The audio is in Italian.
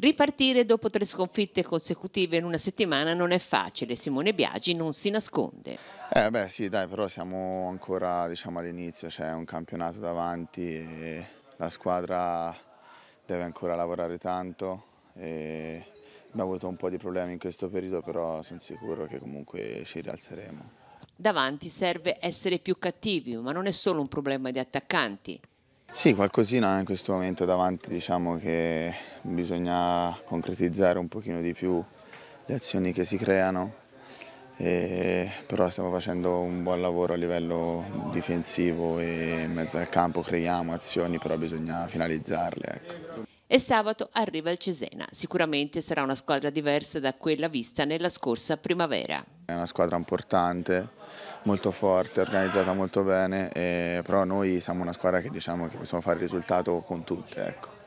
Ripartire dopo tre sconfitte consecutive in una settimana non è facile, Simone Biagi non si nasconde. Eh beh sì dai però siamo ancora diciamo, all'inizio, c'è un campionato davanti e la squadra deve ancora lavorare tanto e abbiamo avuto un po' di problemi in questo periodo però sono sicuro che comunque ci rialzeremo. Davanti serve essere più cattivi, ma non è solo un problema di attaccanti. Sì, qualcosina in questo momento davanti, diciamo che bisogna concretizzare un pochino di più le azioni che si creano, e, però stiamo facendo un buon lavoro a livello difensivo e in mezzo al campo creiamo azioni, però bisogna finalizzarle. Ecco. E sabato arriva il Cesena, sicuramente sarà una squadra diversa da quella vista nella scorsa primavera. È una squadra importante, molto forte, organizzata molto bene, e, però noi siamo una squadra che diciamo che possiamo fare il risultato con tutte. Ecco.